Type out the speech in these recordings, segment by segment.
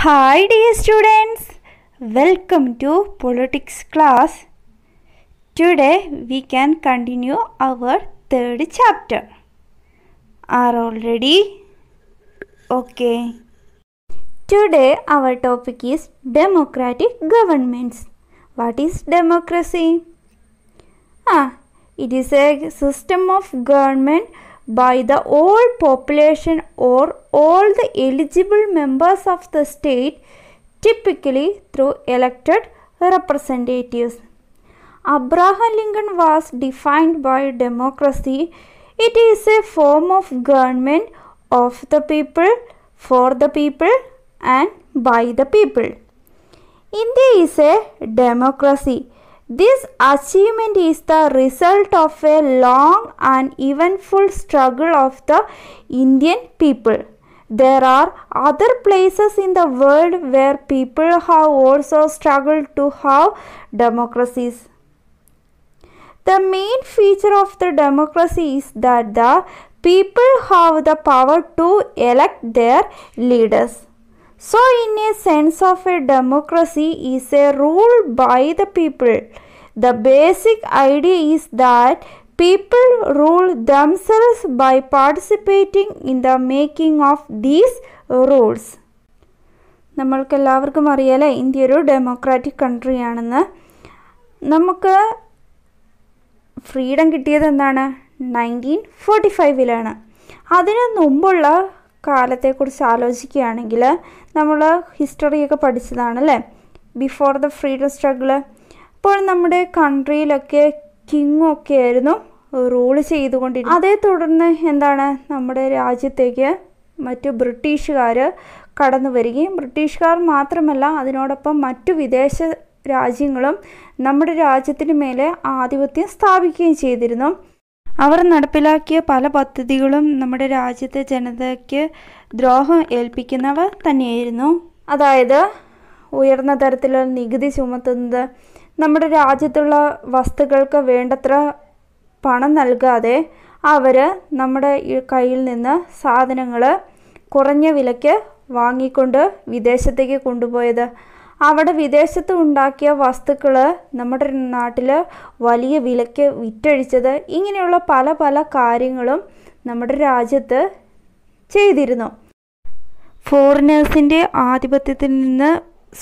Hi dear students, welcome to politics class. Today we can continue our third chapter. Are all ready? Okay. Today our topic is democratic governments. What is democracy? Ah, it is a system of government by the whole population or all the eligible members of the state, typically through elected representatives. Abraham Lincoln was defined by democracy. It is a form of government of the people, for the people, and by the people. India is a democracy. This achievement is the result of a long and eventful struggle of the Indian people. There are other places in the world where people have also struggled to have democracies. The main feature of the democracy is that the people have the power to elect their leaders. So, in a sense of a democracy is a rule by the people. The basic idea is that people rule themselves by participating in the making of these rules. നമ്മൾക്കെല്ലാവർക്കും അറിയാലേ India ഒരു democratic country ആണെന്ന് നമുക്ക് freedom കിട്ടിയത് എന്താണ് nineteen forty ഫൈവിലാണ് അതിനു മുമ്പുള്ള കാലത്തെക്കുറിച്ച് ആലോചിക്കുകയാണെങ്കിൽ നമ്മൾ ഹിസ്റ്ററിയൊക്കെ പഠിച്ചതാണ് അല്ലേ ബിഫോർ ദ ഫ്രീഡം സ്ട്രഗിള് അപ്പോൾ നമ്മുടെ കൺട്രിയിലൊക്കെ ഒക്കെ ആയിരുന്നു റൂൾ ചെയ്തുകൊണ്ടിരുന്നു അതേ തുടർന്ന് എന്താണ് നമ്മുടെ രാജ്യത്തേക്ക് മറ്റു ബ്രിട്ടീഷുകാർ കടന്നു വരികയും ബ്രിട്ടീഷുകാർ മാത്രമല്ല അതിനോടൊപ്പം മറ്റു വിദേശ രാജ്യങ്ങളും നമ്മുടെ രാജ്യത്തിന് മേലെ ആധിപത്യം സ്ഥാപിക്കുകയും ചെയ്തിരുന്നു അവർ നടപ്പിലാക്കിയ പല പദ്ധതികളും നമ്മുടെ രാജ്യത്തെ ജനതയ്ക്ക് ദ്രോഹം ഏൽപ്പിക്കുന്നവ തന്നെയായിരുന്നു അതായത് ഉയർന്ന തരത്തിലുള്ള നികുതി ചുമത്തുന്നത് നമ്മുടെ രാജ്യത്തുള്ള വസ്തുക്കൾക്ക് വേണ്ടത്ര പണം നൽകാതെ അവർ നമ്മുടെ കയ്യിൽ നിന്ന് സാധനങ്ങൾ കുറഞ്ഞ വിലയ്ക്ക് വാങ്ങിക്കൊണ്ട് വിദേശത്തേക്ക് കൊണ്ടുപോയത് അവിടെ വിദേശത്ത് ഉണ്ടാക്കിയ വസ്തുക്കൾ നമ്മുടെ നാട്ടിൽ വലിയ വിലയ്ക്ക് വിറ്റഴിച്ചത് ഇങ്ങനെയുള്ള പല പല കാര്യങ്ങളും നമ്മുടെ രാജ്യത്ത് ചെയ്തിരുന്നു ഫോറിനേഴ്സിൻ്റെ ആധിപത്യത്തിൽ നിന്ന്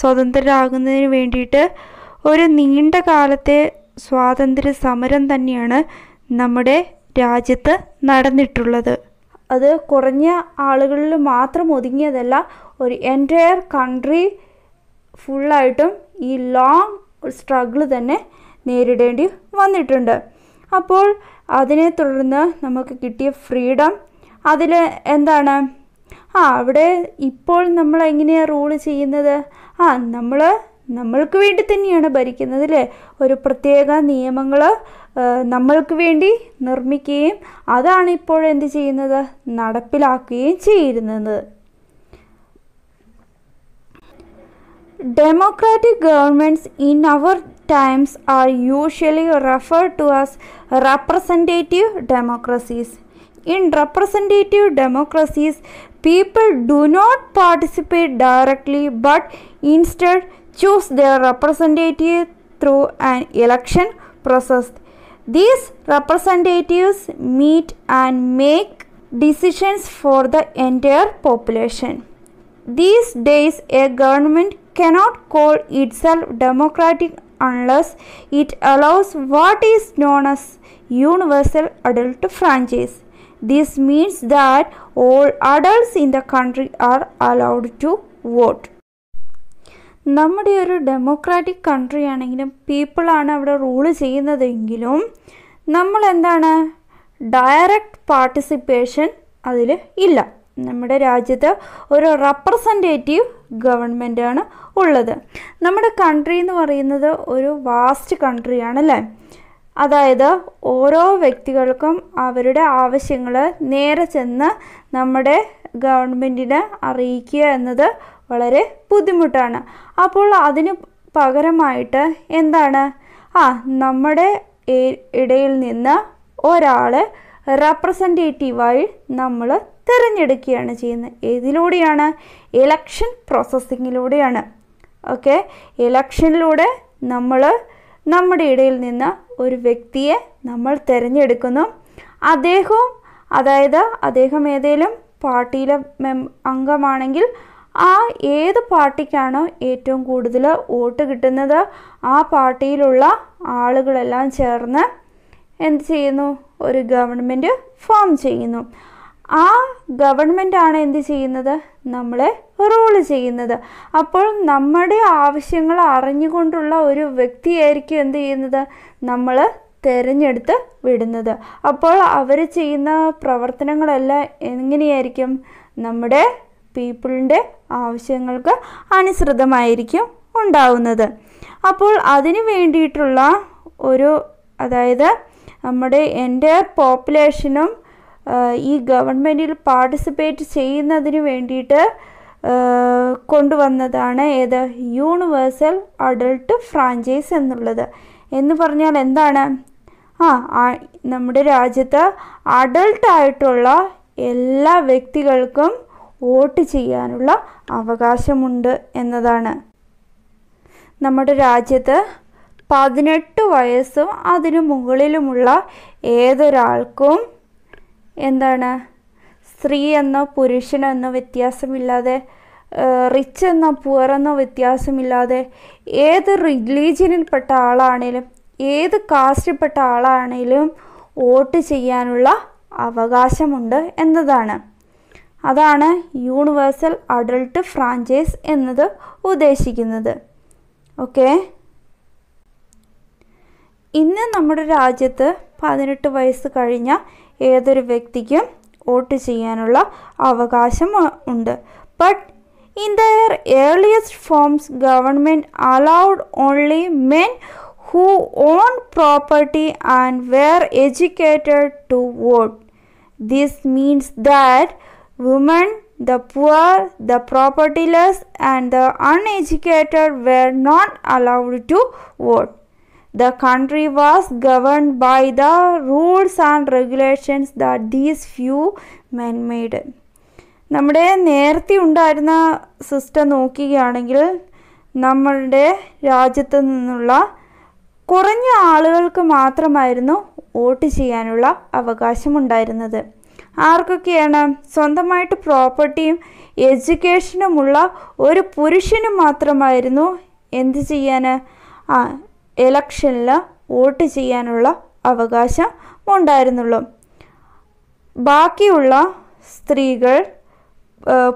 സ്വതന്ത്രരാകുന്നതിന് വേണ്ടിയിട്ട് ഒരു നീണ്ട കാലത്തെ സ്വാതന്ത്ര്യ സമരം തന്നെയാണ് നമ്മുടെ രാജ്യത്ത് നടന്നിട്ടുള്ളത് അത് കുറഞ്ഞ ആളുകളിൽ മാത്രം ഒതുങ്ങിയതല്ല ഒരു എൻറ്റയർ കൺട്രി ഫുള്ളായിട്ടും ഈ ലോങ് സ്ട്രഗിൾ തന്നെ നേരിടേണ്ടി വന്നിട്ടുണ്ട് അപ്പോൾ അതിനെ തുടർന്ന് നമുക്ക് കിട്ടിയ ഫ്രീഡം അതിൽ എന്താണ് ആ അവിടെ ഇപ്പോൾ നമ്മൾ എങ്ങനെയാണ് റൂൾ ചെയ്യുന്നത് ആ നമ്മൾ നമ്മൾക്ക് വേണ്ടി തന്നെയാണ് ഭരിക്കുന്നത് അല്ലേ ഒരു പ്രത്യേക നിയമങ്ങൾ നമ്മൾക്ക് വേണ്ടി നിർമ്മിക്കുകയും അതാണ് ഇപ്പോൾ എന്ത് ചെയ്യുന്നത് നടപ്പിലാക്കുകയും ചെയ്യുന്നത് Democratic governments in our times are usually referred to as representative democracies. In representative democracies, people do not participate directly but instead choose their representative through an election process. These representatives meet and make decisions for the entire population. These days, a government cannot call itself democratic unless it allows what is known as universal adult franchise. This means that all adults in the country are allowed to vote. നമ്മുടെ ഒരു democratic country ആണെങ്കിലും പീപ്പിളാണ് അവിടെ rule ചെയ്യുന്നതെങ്കിലും നമ്മൾ എന്താണ് direct participation അതിൽ ഇല്ല നമ്മുടെ രാജ്യത്ത് ഒരു റെപ്രസെൻറ്റേറ്റീവ് ഗവൺമെൻറ്റാണ് ഉള്ളത് നമ്മുടെ കൺട്രി എന്ന് പറയുന്നത് ഒരു വാസ്റ്റ് കൺട്രിയാണ് അല്ലേ അതായത് ഓരോ വ്യക്തികൾക്കും അവരുടെ ആവശ്യങ്ങൾ നേരെ ചെന്ന് നമ്മുടെ ഗവൺമെൻറ്റിനെ അറിയിക്കുക എന്നത് വളരെ ബുദ്ധിമുട്ടാണ് അപ്പോൾ അതിന് പകരമായിട്ട് എന്താണ് ആ നമ്മുടെ ഇടയിൽ നിന്ന് ഒരാളെ റെപ്രസെൻറ്റേറ്റീവായി നമ്മൾ തിരഞ്ഞെടുക്കുകയാണ് ചെയ്യുന്നത് ഏതിലൂടെയാണ് ഇലക്ഷൻ പ്രോസസ്സിങ്ങിലൂടെയാണ് ഓക്കെ ഇലക്ഷനിലൂടെ നമ്മൾ നമ്മുടെ ഇടയിൽ നിന്ന് ഒരു വ്യക്തിയെ നമ്മൾ തിരഞ്ഞെടുക്കുന്നു അദ്ദേഹവും അതായത് അദ്ദേഹം ഏതെങ്കിലും പാർട്ടിയിലെ മെം അംഗമാണെങ്കിൽ ആ ഏത് പാർട്ടിക്കാണോ ഏറ്റവും കൂടുതൽ വോട്ട് കിട്ടുന്നത് ആ പാർട്ടിയിലുള്ള ആളുകളെല്ലാം ചേർന്ന് എന്ത് ചെയ്യുന്നു ഒരു ഗവൺമെൻറ് ഫോം ചെയ്യുന്നു ആ ആണ് എന്ത് ചെയ്യുന്നത് നമ്മളെ റൂൾ ചെയ്യുന്നത് അപ്പോൾ നമ്മുടെ ആവശ്യങ്ങൾ അറിഞ്ഞുകൊണ്ടുള്ള ഒരു വ്യക്തിയായിരിക്കും എന്ത് ചെയ്യുന്നത് നമ്മൾ തിരഞ്ഞെടുത്ത് വിടുന്നത് അപ്പോൾ അവർ ചെയ്യുന്ന പ്രവർത്തനങ്ങളെല്ലാം എങ്ങനെയായിരിക്കും നമ്മുടെ പീപ്പിളിൻ്റെ ആവശ്യങ്ങൾക്ക് അനുസൃതമായിരിക്കും ഉണ്ടാവുന്നത് അപ്പോൾ അതിന് വേണ്ടിയിട്ടുള്ള ഒരു അതായത് നമ്മുടെ എൻ്റെ പോപ്പുലേഷനും ഈ ഗവൺമെൻറ്റിൽ പാർട്ടിസിപ്പേറ്റ് ചെയ്യുന്നതിന് വേണ്ടിയിട്ട് കൊണ്ടുവന്നതാണ് ഏത് യൂണിവേഴ്സൽ അഡൾട്ട് ഫ്രാഞ്ചൈസ് എന്നുള്ളത് എന്ന് പറഞ്ഞാൽ എന്താണ് ആ നമ്മുടെ രാജ്യത്ത് അഡൾട്ടായിട്ടുള്ള എല്ലാ വ്യക്തികൾക്കും വോട്ട് ചെയ്യാനുള്ള അവകാശമുണ്ട് എന്നതാണ് നമ്മുടെ രാജ്യത്ത് പതിനെട്ട് വയസ്സും അതിനു മുകളിലുമുള്ള ഏതൊരാൾക്കും എന്താണ് സ്ത്രീ എന്നോ പുരുഷനെന്നോ വ്യത്യാസമില്ലാതെ റിച്ച് എന്നോ പുവർ എന്നോ വ്യത്യാസമില്ലാതെ ഏത് റിലീജിയനിൽപ്പെട്ട ആളാണേലും ഏത് കാസ്റ്റിൽപ്പെട്ട ആളാണേലും വോട്ട് ചെയ്യാനുള്ള അവകാശമുണ്ട് എന്നതാണ് അതാണ് യൂണിവേഴ്സൽ അഡൾട്ട് ഫ്രാഞ്ചൈസ് എന്നത് ഉദ്ദേശിക്കുന്നത് ഓക്കെ ഇന്ന് നമ്മുടെ രാജ്യത്ത് പതിനെട്ട് വയസ്സ് കഴിഞ്ഞ ഏതൊരു വ്യക്തിക്കും വോട്ട് ചെയ്യാനുള്ള അവകാശം ഉണ്ട് but in their earliest forms government allowed only men who own property and were educated to vote this means that women the poor, the propertyless, and the uneducated were not allowed to vote. The country was governed by the rules and regulations that these few men made. നമ്മുടെ നേരത്തെ ഉണ്ടായിരുന്ന system നോക്കുകയാണെങ്കിൽ നമ്മളുടെ രാജ്യത്ത് നിന്നുള്ള കുറഞ്ഞ ആളുകൾക്ക് മാത്രമായിരുന്നു വോട്ട് ചെയ്യാനുള്ള അവകാശമുണ്ടായിരുന്നത് ആർക്കൊക്കെയാണ് സ്വന്തമായിട്ട് പ്രോപ്പർട്ടിയും എഡ്യൂക്കേഷനുമുള്ള ഒരു പുരുഷന് മാത്രമായിരുന്നു എന്ത് ചെയ്യാൻ ആ എലക്ഷനിൽ വോട്ട് ചെയ്യാനുള്ള അവകാശം ഉണ്ടായിരുന്നുള്ളൂ ബാക്കിയുള്ള സ്ത്രീകൾ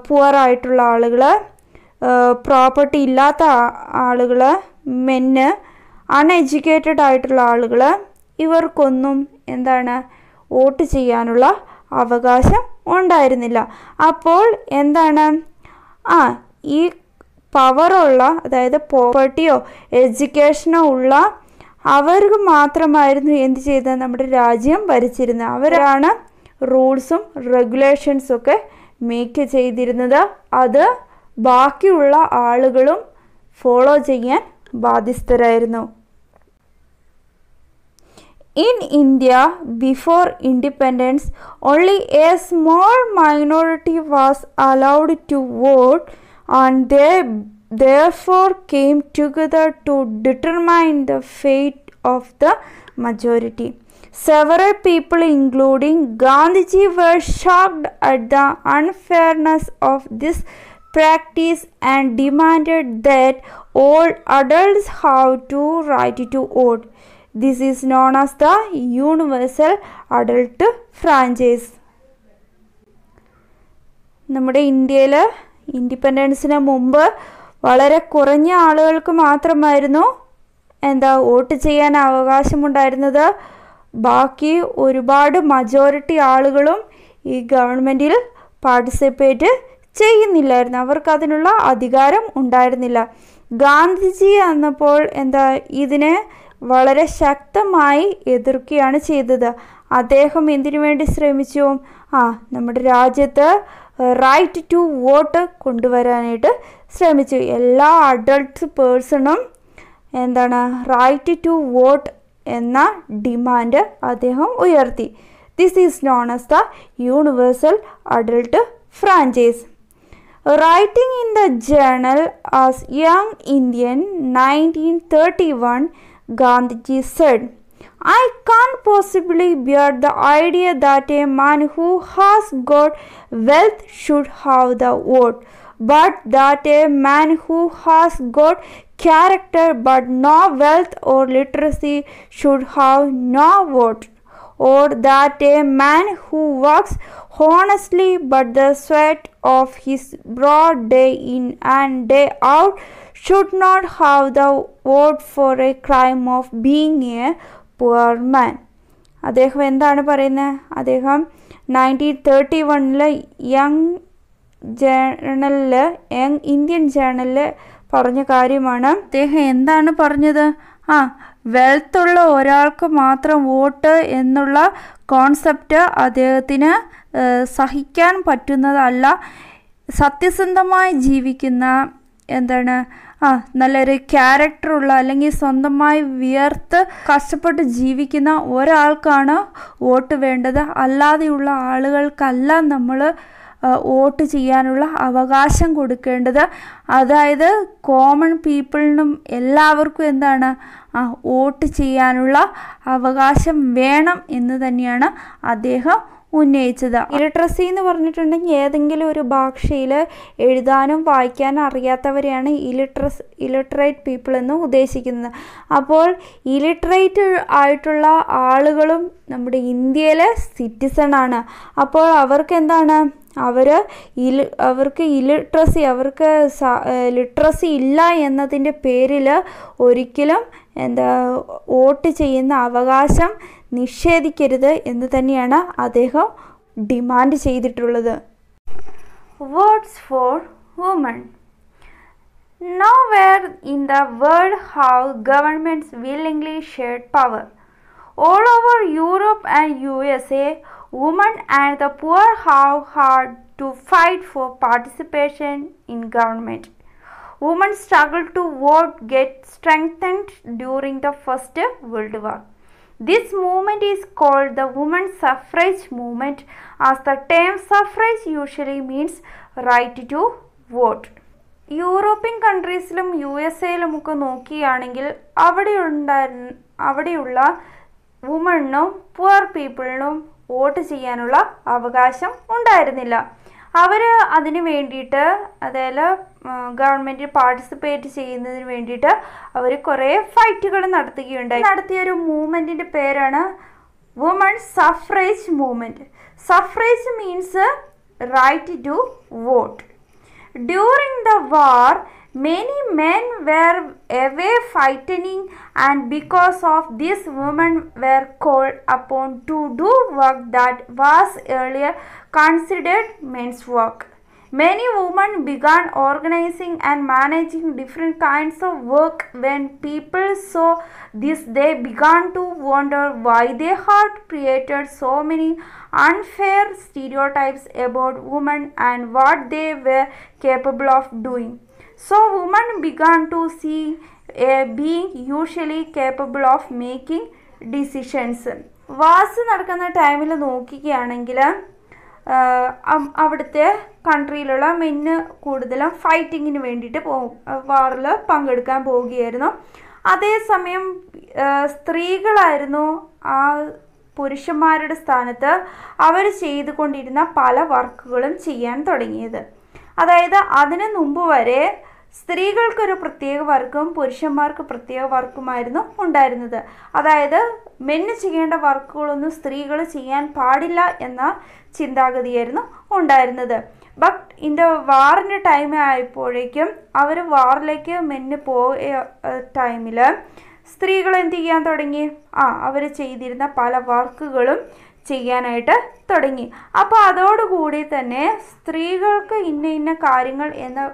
പുവറായിട്ടുള്ള ആളുകൾ പ്രോപ്പർട്ടി ഇല്ലാത്ത ആളുകൾ മെന്ന് അൺഎഡ്യൂക്കേറ്റഡ് ആയിട്ടുള്ള ആളുകൾ ഇവർക്കൊന്നും എന്താണ് വോട്ട് ചെയ്യാനുള്ള അവകാശം ഉണ്ടായിരുന്നില്ല അപ്പോൾ എന്താണ് ആ ഈ പവറുള്ള അതായത് പ്രോപ്പർട്ടിയോ എഡ്യൂക്കേഷനോ ഉള്ള അവർക്ക് മാത്രമായിരുന്നു എന്ത് ചെയ്തത് നമ്മുടെ രാജ്യം ഭരിച്ചിരുന്നത് അവരാണ് റൂൾസും റെഗുലേഷൻസും ഒക്കെ മേക്ക് ചെയ്തിരുന്നത് അത് ബാക്കിയുള്ള ആളുകളും ഫോളോ ചെയ്യാൻ ബാധ്യസ്ഥരായിരുന്നു in India before independence only a small minority was allowed to vote and they therefore came together to determine the fate of the majority. Several people, including Gandhiji, were shocked at the unfairness of this practice and demanded that all adults have to write to vote. This is known as the universal adult franchise. നമ്മുടെ ഇന്ത്യയിൽ ഇൻഡിപെൻഡൻസിന് മുമ്പ് വളരെ കുറഞ്ഞ ആളുകൾക്ക് മാത്രമായിരുന്നു എന്താ vote ചെയ്യാൻ അവകാശമുണ്ടായിരുന്നത് ബാക്കി ഒരുപാട് മജോറിറ്റി ആളുകളും ഈ ഗവൺമെൻറ്റിൽ പാർട്ടിസിപ്പേറ്റ് ചെയ്യുന്നില്ലായിരുന്നു അവർക്ക് അതിനുള്ള അധികാരം ഉണ്ടായിരുന്നില്ല ഗാന്ധിജി എന്നപ്പോൾ എന്താ ഇതിനെ വളരെ ശക്തമായി എതിർക്കുകയാണ് ചെയ്തത് അദ്ദേഹം എന്തിനു വേണ്ടി ശ്രമിച്ചു ആ നമ്മുടെ രാജ്യത്ത് റൈറ്റ് ടു വോട്ട് കൊണ്ടുവരാനായിട്ട് ശ്രമിച്ചു എല്ലാ അഡൾട്ട് പേഴ്സണും എന്താണ് റൈറ്റ് ടു വോട്ട് എന്ന ഡിമാൻഡ് അദ്ദേഹം ഉയർത്തി this is known as the universal adult franchise writing in the journal as Young Indian nineteen thirty one Gandhiji said, I can't possibly bear the idea that a man who has got wealth should have the vote, but that a man who has got character but no wealth or literacy should have no vote, or that a man who works honestly but the sweat of his brow day in and day out should not have the word for a crime of being a poor man. അദ്ദേഹം എന്താണ് പറയുന്നത് അദ്ദേഹം nineteen thirty വണ്ണിൽ Young ജേണലിൽ Young Indian ജേണലിൽ പറഞ്ഞ കാര്യമാണ് അദ്ദേഹം എന്താണ് പറഞ്ഞത് ആ വെൽത്തുള്ള ഒരാൾക്ക് മാത്രം വോട്ട് എന്നുള്ള കോൺസെപ്റ്റ് അദ്ദേഹത്തിന് സഹിക്കാൻ പറ്റുന്നതല്ല സത്യസന്ധമായി ജീവിക്കുന്ന എന്താണ് ആ നല്ലൊരു ക്യാരക്ടറുള്ള അല്ലെങ്കിൽ സ്വന്തമായി വിയർത്ത് കഷ്ടപ്പെട്ട് ജീവിക്കുന്ന ഒരാൾക്കാണ് വോട്ട് വേണ്ടത് അല്ലാതെയുള്ള ആളുകൾക്കല്ല നമ്മൾ വോട്ട് ചെയ്യാനുള്ള അവകാശം കൊടുക്കേണ്ടത് അതായത് കോമൺ പീപ്പിളിനും എല്ലാവർക്കും എന്താണ് ആ വോട്ട് ചെയ്യാനുള്ള അവകാശം വേണം എന്ന് തന്നെയാണ് അദ്ദേഹം ഉന്നയിച്ചത് ഇലിട്രസി എന്ന് പറഞ്ഞിട്ടുണ്ടെങ്കിൽ ഏതെങ്കിലും ഒരു ഭാഷയിൽ എഴുതാനും വായിക്കാനും അറിയാത്തവരെയാണ് ഇലിട്രസ് ഇലിട്രേറ്റ് പീപ്പിൾ എന്ന് ഉദ്ദേശിക്കുന്നത് അപ്പോൾ ഇലിട്രേറ്റ് ആയിട്ടുള്ള ആളുകളും നമ്മുടെ ഇന്ത്യയിലെ സിറ്റിസണാണ് അപ്പോൾ അവർക്ക് എന്താണ് അവർ ഇല് അവർക്ക് ഇലിട്രസി അവർക്ക് ലിട്രസി ഇല്ല എന്നതിൻ്റെ പേരിൽ ഒരിക്കലും എന്താ വോട്ട് ചെയ്യുന്ന അവകാശം നിഷേധിക്കരുത് എന്ന് തന്നെയാണ് അദ്ദേഹം ഡിമാൻഡ് ചെയ്തിട്ടുള്ളത് words for women nowhere in the world how governments willingly shared power all over Europe and U S A women and the poor how hard to fight for participation in government women struggle to vote get strengthened during the first world war This movement is called the woman suffrage movement as the term suffrage usually means right to vote. European കൺട്രീസിലും U S എയിലും ഒക്കെ നോക്കുകയാണെങ്കിൽ അവിടെ അവിടെയുള്ള വുമണിനും poor പീപ്പിളിനും vote ചെയ്യാനുള്ള അവകാശം ഉണ്ടായിരുന്നില്ല അവർ അതിന് വേണ്ടിയിട്ട് അതായത് ഗവൺമെൻറ് പാർട്ടിസിപ്പേറ്റ് ചെയ്യുന്നതിന് വേണ്ടിയിട്ട് അവർ കുറേ ഫൈറ്റുകൾ നടത്തുകയുണ്ടായി നടത്തിയ ഒരു മൂവ്മെൻറ്റിൻ്റെ പേരാണ് women suffrage movement suffrage means right to vote during the war many men were away fighting and because of this women were call upon to do work that was earlier considered men's work Many women began organizing and managing different kinds of work when people saw this they began to wonder why they had created so many unfair stereotypes about women and what they were capable of doing. So women began to see a being usually capable of making decisions. Was നടക്കുന്ന ടൈമിൽ നോക്കുകയാണെങ്കിൽ അവിടുത്തെ കൺട്രിയിലുള്ള മെന്ന് കൂടുതലും ഫൈറ്റിങ്ങിന് വേണ്ടിയിട്ട് പോകും വാറിൽ പങ്കെടുക്കാൻ പോവുകയായിരുന്നു അതേസമയം സ്ത്രീകളായിരുന്നു ആ പുരുഷന്മാരുടെ സ്ഥാനത്ത് അവർ ചെയ്തുകൊണ്ടിരുന്ന പല വർക്കുകളും ചെയ്യാൻ തുടങ്ങിയത് അതായത് അതിനു മുമ്പ് വരെ സ്ത്രീകൾക്കൊരു പ്രത്യേക വർക്കും പുരുഷന്മാർക്ക് പ്രത്യേക വർക്കുമായിരുന്നു ഉണ്ടായിരുന്നത് അതായത് മെന്ന് ചെയ്യേണ്ട വർക്കുകളൊന്നും സ്ത്രീകൾ ചെയ്യാൻ പാടില്ല എന്ന ചിന്താഗതിയായിരുന്നു ഉണ്ടായിരുന്നത് ബട്ട് ഇൻ്റെ വാറിൻ്റെ ടൈം ആയപ്പോഴേക്കും അവർ വാറിലേക്ക് മെന്ന് പോയ ടൈമിൽ സ്ത്രീകൾ എന്ത് ചെയ്യാൻ തുടങ്ങി ആ അവർ ചെയ്തിരുന്ന പല വർക്കുകളും ചെയ്യാനായിട്ട് തുടങ്ങി അപ്പോൾ അതോടുകൂടി തന്നെ സ്ത്രീകൾക്ക് ഇന്ന ഇന്ന കാര്യങ്ങൾ എന്ന്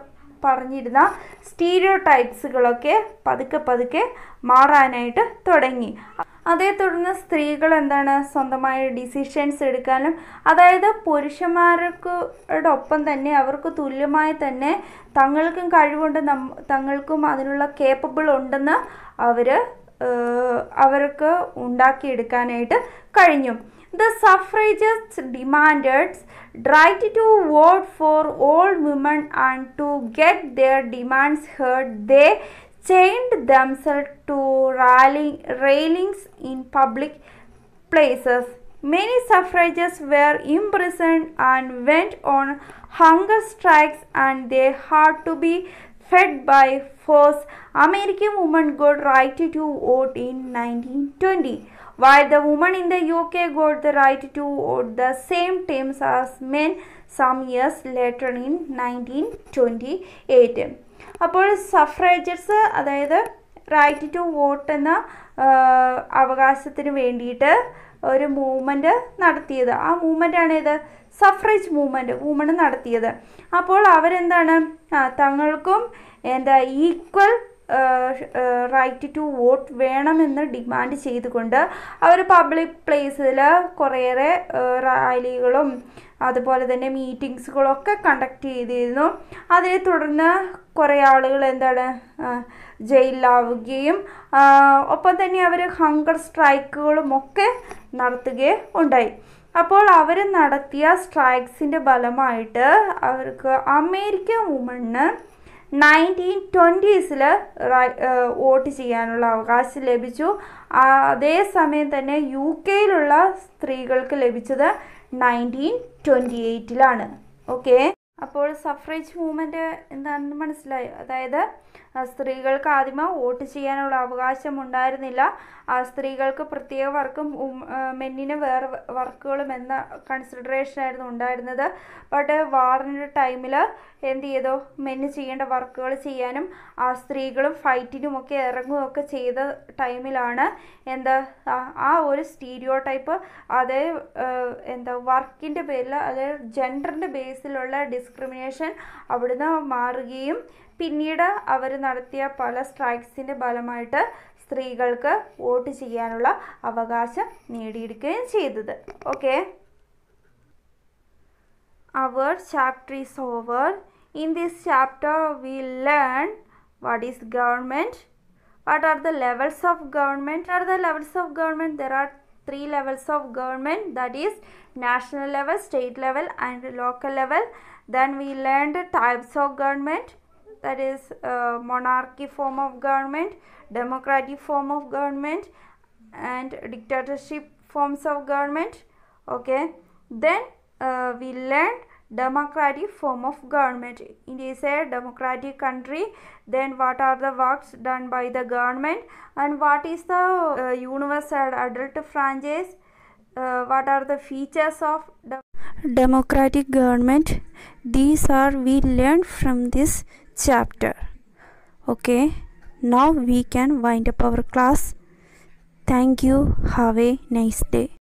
പറഞ്ഞിരുന്ന സ്റ്റീരിയോ ടൈപ്സുകളൊക്കെ പതുക്കെ പതുക്കെ മാറാനായിട്ട് തുടങ്ങി അതേ തുടർന്ന് സ്ത്രീകൾ എന്താണ് സ്വന്തമായ ഡിസിഷൻസ് എടുക്കാനും അതായത് പുരുഷന്മാർക്കോടൊപ്പം തന്നെ അവർക്ക് തുല്യമായി തന്നെ തങ്ങൾക്കും കഴിവുണ്ട് തങ്ങൾക്കും അതിനുള്ള കേപ്പബിൾ ഉണ്ടെന്ന് അവർ അവർക്ക് ഉണ്ടാക്കിയെടുക്കാനായിട്ട് കഴിഞ്ഞു the suffragettes demanded right to vote for all women and to get their demands heard they chained themselves to railing, railings in public places. Many suffragists were imprisoned and went on hunger strikes and they had to be fed by force. American women got right to vote in 1920 while the women in the UK got the right to vote the same terms as men some years later in 1928. അപ്പോൾ സഫ്രേജറ്റ്സ് അതായത് right to vote എന്ന അവകാശത്തിന് വേണ്ടിയിട്ട് ഒരു movement നടത്തിയത് ആ മൂവ്മെൻ്റാണ് ഇത് suffrage movement woman നടത്തിയത് അപ്പോൾ അവരെന്താണ് തങ്ങൾക്കും എന്താ ഈക്വൽ റൈറ്റ് ടു വോട്ട് വേണമെന്ന് ഡിമാൻഡ് ചെയ്തുകൊണ്ട് അവർ പബ്ലിക് പ്ലേസിൽ കുറേയേറെ റാലികളും അതുപോലെ തന്നെ മീറ്റിങ്സുകളൊക്കെ കണ്ടക്ട് ചെയ്തിരുന്നു അതിനെ തുടർന്ന് കുറേ ആളുകൾ എന്താണ് ജയിലിലാവുകയും ഒപ്പം തന്നെ അവർ ഹങ്കർ സ്ട്രൈക്കുകളും ഒക്കെ നടത്തുകയും ഉണ്ടായി അപ്പോൾ അവർ നടത്തിയ സ്ട്രൈക്സിൻ്റെ ഫലമായിട്ട് അവർക്ക് അമേരിക്കൻ വുമണ് നയൻറ്റീൻ ട്വൻറ്റീസിൽ വോട്ട് ചെയ്യാനുള്ള അവകാശം ലഭിച്ചു അതേസമയം തന്നെ യു കെയിലുള്ള സ്ത്രീകൾക്ക് ലഭിച്ചത് നയൻറ്റീൻ ട്വൻറ്റി എയ്റ്റിലാണ് ഓക്കെ അപ്പോൾ സഫറേജ് മൂവ്മെൻറ്റ് എന്താണെന്ന് മനസ്സിലായി അതായത് സ്ത്രീകൾക്ക് ആദ്യമേ വോട്ട് ചെയ്യാനുള്ള അവകാശം ഉണ്ടായിരുന്നില്ല സ്ത്രീകൾക്ക് പ്രത്യേക വർക്കും മെന്നിന് വേറെ വർക്കുകളും എന്ന കൺസിഡറേഷൻ ആയിരുന്നു ഉണ്ടായിരുന്നത് ബട്ട് വാറിൻ്റെ ടൈമിൽ എന്ത് ചെയ്തു മെന്ന് ചെയ്യേണ്ട വർക്കുകൾ ചെയ്യാനും ആ സ്ത്രീകളും ഫൈറ്റിനുമൊക്കെ ഇറങ്ങുകയൊക്കെ ചെയ്ത ടൈമിലാണ് എന്താ ആ ഒരു സ്റ്റീരിയോ ടൈപ്പ് അതേ എന്താ വർക്കിൻ്റെ പേരിൽ അതായത് ജെൻഡറിൻ്റെ ബേസിലുള്ള ഡിസ്ക്രിമിനേഷൻ അവിടുന്ന് മാറുകയും പിന്നീട് അവർ നടത്തിയ പല സ്ട്രൈക്സിൻ്റെ ഫലമായിട്ട് സ്ത്രീകൾക്ക് വോട്ട് ചെയ്യാനുള്ള അവകാശം നേടിയെടുക്കുകയും ചെയ്തത് ഓക്കെ അവർ chapter is over in this chapter we learn what is government what are the levels of government are the levels of government there are three levels of government that is national level state level and local level then we learn types of government that is uh, monarchy form of government democratic form of government and dictatorship forms of government okay then uh, we learned democratic form of government It is a democratic country then what are the works done by the government and what is the uh, universal adult franchise uh, what are the features of de democratic government these are we learned from this chapter okay now we can wind up our class thank you have a nice day